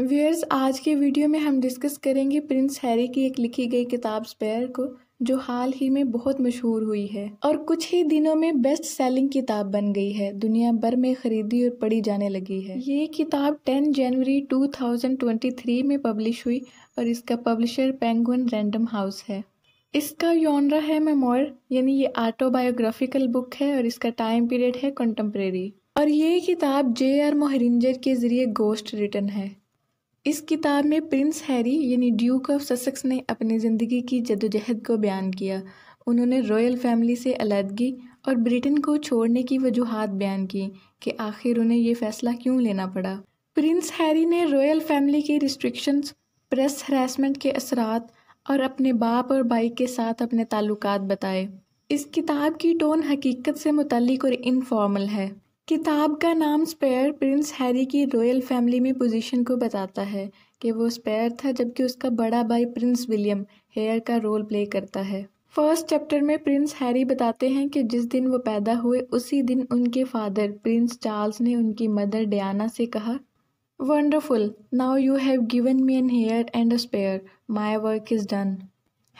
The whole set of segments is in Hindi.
व्यर्स आज के वीडियो में हम डिस्कस करेंगे प्रिंस हैरी की एक लिखी गई किताब स्पेयर को जो हाल ही में बहुत मशहूर हुई है और कुछ ही दिनों में बेस्ट सेलिंग किताब बन गई है दुनिया भर में खरीदी और पढ़ी जाने लगी है ये किताब 10 जनवरी 2023 में पब्लिश हुई और इसका पब्लिशर पेंगुइन रैंडम हाउस है इसका योनरा है मेमोर यानी ये ऑटोबायोग्राफिकल बुक है और इसका टाइम पीरियड है कंटेम्प्रेरी और ये किताब जे आर मोहरिंजर के ज़रिए गोस्ट रिटर्न है इस किताब में प्रिंस हैरी यानी ड्यूक ऑफ ससेक्स ने अपनी ज़िंदगी की जदोजहद को बयान किया उन्होंने रॉयल फैमिली से अलीदगी और ब्रिटेन को छोड़ने की वजूहत बयान की कि आखिर उन्हें ये फ़ैसला क्यों लेना पड़ा प्रिंस हैरी ने रॉयल फैमिली की रिस्ट्रिक्शंस प्रेस हरासमेंट के असरात और अपने बाप और भाई के साथ अपने ताल्लुकात बताए इस किताब की टोन हकीकत से मुतलिक और इनफॉर्मल है किताब का नाम स्पेयर प्रिंस हैरी की रॉयल फैमिली में पोजीशन को बताता है कि वो स्पेयर था जबकि उसका बड़ा भाई प्रिंस विलियम हेयर का रोल प्ले करता है फर्स्ट चैप्टर में प्रिंस हैरी बताते हैं कि जिस दिन वो पैदा हुए उसी दिन उनके फादर प्रिंस चार्ल्स ने उनकी मदर डियाना से कहा wonderful now you have given me an heir and a spare my work is done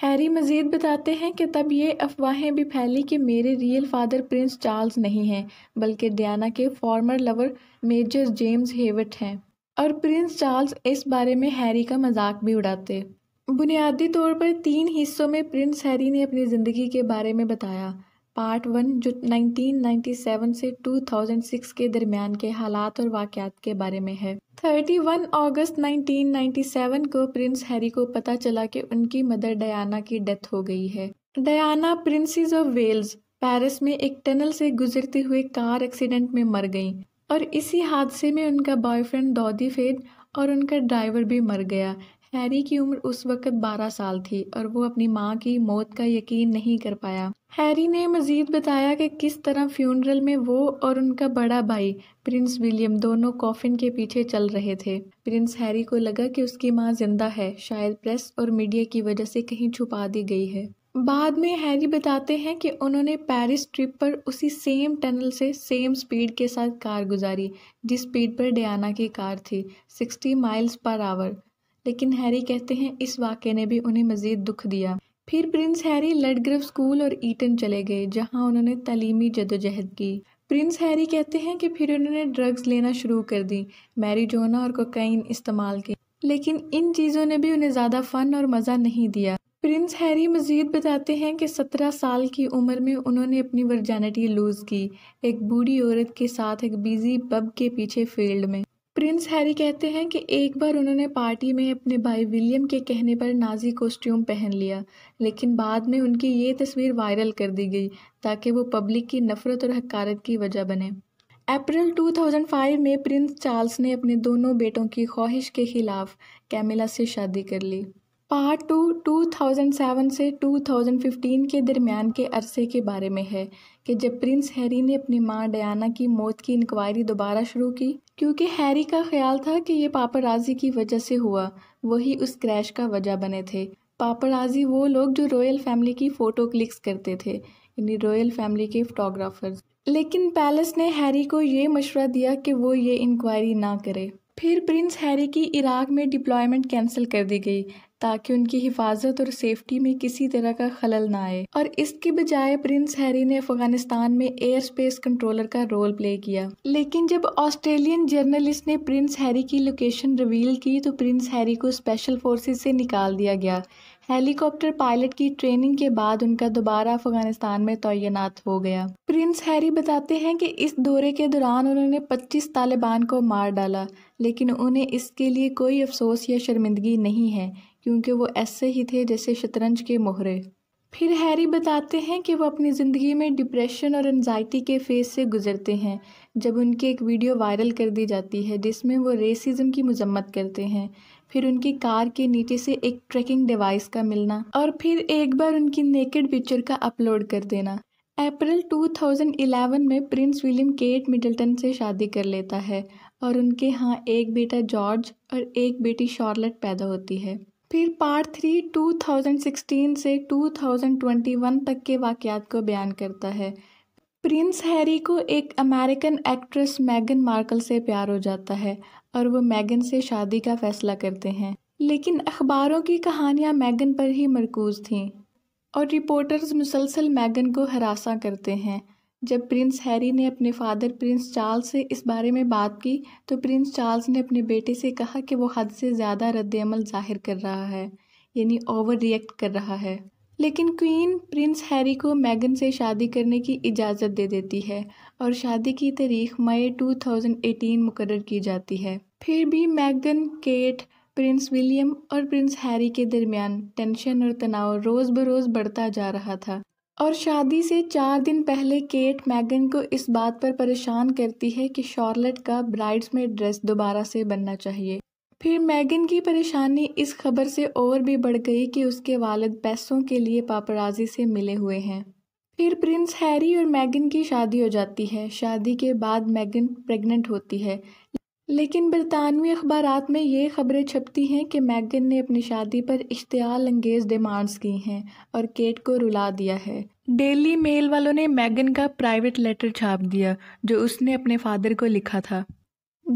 Harry मज़ीद बताते हैं कि तब ये अफवाहें भी फैली कि मेरे रियल फादर प्रिंस चार्ल्स नहीं हैं बल्कि डियाना के former lover Major James Hewitt हैं और प्रिंस चार्ल्स इस बारे में हैरी का मजाक भी उड़ाते बुनियादी तौर पर तीन हिस्सों में प्रिंस हैरी ने अपनी ज़िंदगी के बारे में बताया पार्ट वन जो 1997 से 2006 के दरमियान के हालात और वाक़ात के बारे में है 31 अगस्त 1997 को प्रिंस हैरी को पता चला कि उनकी मदर डयाना की डेथ हो गई है Diana Princess of Wales Paris में एक टनल से गुजरते हुए कार एक्सीडेंट में मर गई और इसी हादसे में उनका बॉयफ्रेंड दौदी फेद और उनका ड्राइवर भी मर गया हैरी की उम्र उस वक्त 12 साल थी और वो अपनी माँ की मौत का यकीन नहीं कर पाया हैरी ने मज़ीद बताया कि किस तरह फ्यूनरल में वो और उनका बड़ा भाई प्रिंस विलियम दोनों कॉफिन के पीछे चल रहे थे प्रिंस हैरी को लगा कि उसकी माँ जिंदा है शायद प्रेस और मीडिया की वजह से कहीं छुपा दी गई है बाद में हैरी बताते हैं कि उन्होंने पेरिस ट्रिप पर उसी सेम टनल से सेम स्पीड के साथ कार गुजारी जिस स्पीड पर डियाना की कार थी 60 माइल्स पर आवर लेकिन हैरी कहते हैं इस वाक़े ने भी उन्हें मज़ीद दुख दिया फिर प्रिंस हैरी लडग्रव स्कूल और ईटन चले गए जहाँ उन्होंने तलीमी जदोजहद की प्रिंस हैरी कहते हैं कि फिर उन्होंने ड्रग्स लेना शुरू कर दी मैरी जोना और कोकाइन इस्तेमाल की लेकिन इन चीज़ों ने भी उन्हें ज़्यादा फ़न और मज़ा नहीं दिया प्रिंस हैरी मजीद बताते हैं कि सत्रह साल की उम्र में उन्होंने अपनी वर्जानिटी लूज़ की एक बूढ़ी औरत के साथ एक बिजी पब के पीछे फील्ड में प्रिंस हैरी कहते हैं कि एक बार उन्होंने पार्टी में अपने भाई विलियम के कहने पर नाजी कॉस्ट्यूम पहन लिया लेकिन बाद में उनकी ये तस्वीर वायरल कर दी गई ताकि वो पब्लिक की नफ़रत और हकारत की वजह बने अप्रैल 2005 में प्रिंस चार्ल्स ने अपने दोनों बेटों की ख्वाहिश के खिलाफ कैमिला से शादी कर ली पार्ट टू 2007 से 2015 के दरमियान के अरसे के बारे में है कि जब प्रिंस हैरी ने अपनी मां डयाना की मौत की इंक्वायरी दोबारा शुरू की क्योंकि हैरी का ख्याल था कि ये पापराजी की वजह से हुआ वही उस क्रैश का वजह बने थे पापराजी वो लोग जो रॉयल फैमिली की फ़ोटो क्लिक्स करते थे यानी रॉयल फैमिली के फोटोग्राफर्स लेकिन पैलेस ने हैरी को ये मशवरा दिया कि वो ये इंक्वायरी ना करे फिर प्रिंस हैरी की इराक में डिप्लॉयमेंट कैंसिल कर दी गई ताकि उनकी हिफाजत और सेफ्टी में किसी तरह का खलल ना आए और इसके बजाय प्रिंस हैरी ने अफगानिस्तान में एयर स्पेस कंट्रोलर का रोल प्ले किया लेकिन जब ऑस्ट्रेलियन जर्नलिस्ट ने प्रिंस हैरी की लोकेशन रिवील की तो प्रिंस हैरी को स्पेशल फोर्सेस से निकाल दिया गया हेलीकॉप्टर पायलट की ट्रेनिंग के बाद उनका दोबारा अफगानिस्तान में तैनात हो गया प्रिंस हैरी बताते हैं कि इस दौरे के दौरान उन्होंने 25 तालिबान को मार डाला लेकिन उन्हें इसके लिए कोई अफसोस या शर्मिंदगी नहीं है क्योंकि वो ऐसे ही थे जैसे शतरंज के मोहरे फिर हैरी बताते हैं कि वो अपनी ज़िंदगी में डिप्रेशन और एनजाइटी के फेस से गुजरते हैं जब उनकी एक वीडियो वायरल कर दी जाती है जिसमें वो रेसिज्म की मजम्मत करते हैं फिर उनकी कार के नीचे से एक ट्रैकिंग डिवाइस का मिलना और फिर एक बार उनकी नेकेड पिक्चर का अपलोड कर देना अप्रैल 2011 में प्रिंस विलियम केट मिडलटन से शादी कर लेता है और उनके यहाँ एक बेटा जॉर्ज और एक बेटी शॉर्लेट पैदा होती है फिर पार्ट थ्री 2016 से 2021 तक के वाक़ात को बयान करता है प्रिंस हैरी को एक अमेरिकन एक्ट्रेस मैगन मार्कल से प्यार हो जाता है और वो मैगन से शादी का फैसला करते हैं लेकिन अखबारों की कहानियाँ मैगन पर ही मरकूज थीं और रिपोर्टर्स मुसलसल मैगन को हरासा करते हैं जब प्रिंस हैरी ने अपने फादर प्रिंस चार्ल्स से इस बारे में बात की तो प्रिंस चार्ल्स ने अपने बेटे से कहा कि वो हद से ज़्यादा रद्दमल जाहिर कर रहा है यानी ओवर रिएक्ट कर रहा है लेकिन क्वीन प्रिंस हैरी को मैगन से शादी करने की इजाज़त दे देती है और शादी की तारीख मई 2018 मुकर की जाती है फिर भी मैगन केट प्रिंस विलियम और प्रिंस हैरी के दरमियान टेंशन और तनाव रोज़ बरोज़ बढ़ता जा रहा था और शादी से चार दिन पहले केट मैगन को इस बात पर परेशान करती है कि शॉर्लेट का ब्राइड्स में ड्रेस दोबारा से बनना चाहिए फिर मैगन की परेशानी इस खबर से और भी बढ़ गई कि उसके वालद पैसों के लिए पापराजी से मिले हुए हैं फिर प्रिंस हैरी और मैगन की शादी हो जाती है शादी के बाद मैगन प्रेग्नेंट होती है लेकिन बरतानवी अखबार में ये खबरें छपती हैं कि मैगन ने अपनी शादी पर इश्तियाल अंगेज़ डिमांड्स की हैं और केट को रुला दिया है डेली मेल वालों ने मैगन का प्राइवेट लेटर छाप दिया जो उसने अपने फादर को लिखा था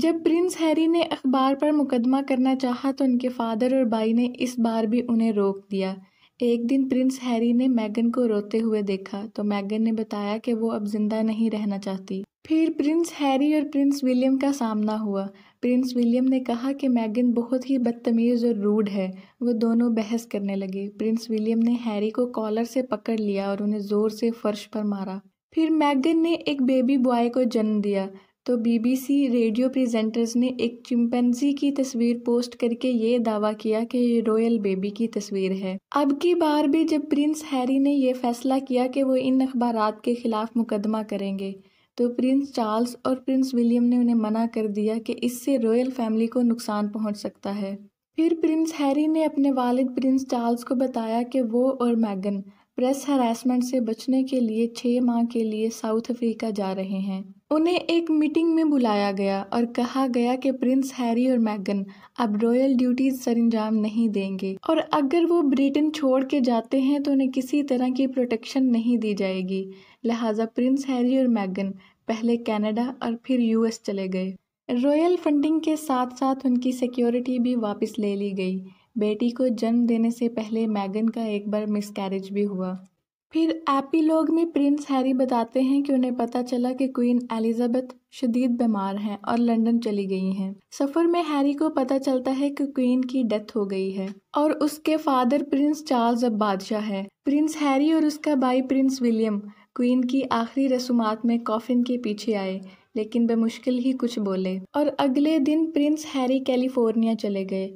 जब प्रिंस हैरी ने अखबार पर मुकदमा करना चाहा तो उनके फादर और भाई ने इस बार भी उन्हें रोक दिया एक दिन प्रिंस हैरी ने मैगन को रोते हुए देखा तो मैगन ने बताया कि वो अब जिंदा नहीं रहना चाहती फिर प्रिंस हैरी और प्रिंस विलियम का सामना हुआ प्रिंस विलियम ने कहा कि मैगन बहुत ही बदतमीज़ और रूड है वो दोनों बहस करने लगे प्रिंस विलियम ने हैरी को कॉलर से पकड़ लिया और उन्हें ज़ोर से फर्श पर मारा फिर मैगन ने एक बेबी बॉय को जन्म दिया तो बीबीसी रेडियो प्रेजेंटर्स ने एक चिंपेंजी की तस्वीर पोस्ट करके ये दावा किया कि ये रॉयल बेबी की तस्वीर है अब की बार भी जब प्रिंस हैरी ने यह फैसला किया कि वो इन अखबार के खिलाफ मुकदमा करेंगे तो प्रिंस चार्ल्स और प्रिंस विलियम ने उन्हें मना कर दिया कि इससे रॉयल फैमिली को नुकसान पहुंच सकता है फिर प्रिंस हैरी ने अपने वालिद प्रिंस चार्ल्स को बताया कि वो और मैगन प्रेस हरासमेंट से बचने के लिए छः माह के लिए साउथ अफ्रीका जा रहे हैं उन्हें एक मीटिंग में बुलाया गया और कहा गया कि प्रिंस हैरी और मैगन अब रॉयल ड्यूटीज सरंजाम नहीं देंगे और अगर वो ब्रिटेन छोड़ के जाते हैं तो उन्हें किसी तरह की प्रोटेक्शन नहीं दी जाएगी लिहाजा प्रिंस हैरी और मैगन पहले कनाडा और फिर यूएस चले गए रॉयल फंडिंग के साथ साथ उनकी सिक्योरिटी भी वापस ले ली गई बेटी को जन्म देने से पहले मैगन का एक बार मिसकैरेज भी हुआ फिर एपी लोग में प्रिंस हैरी बताते हैं कि उन्हें पता चला कि क्वीन एलिजाबेथ शदीद बीमार हैं और लंदन चली गई हैं। सफ़र में हैरी को पता चलता है कि क्वीन की डेथ हो गई है और उसके फादर प्रिंस चार्ल्स अब बादशाह है प्रिंस हैरी और उसका भाई प्रिंस विलियम क्वीन की आखिरी रसूमात में कॉफिन के पीछे आए लेकिन बेमुश्किल ही कुछ बोले और अगले दिन प्रिंस हैरी कैलिफोर्निया चले गए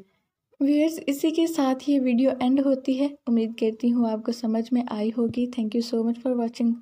व्यूअर्स इसी के साथ ये वीडियो एंड होती है उम्मीद करती हूँ आपको समझ में आई होगी thank you so much for watching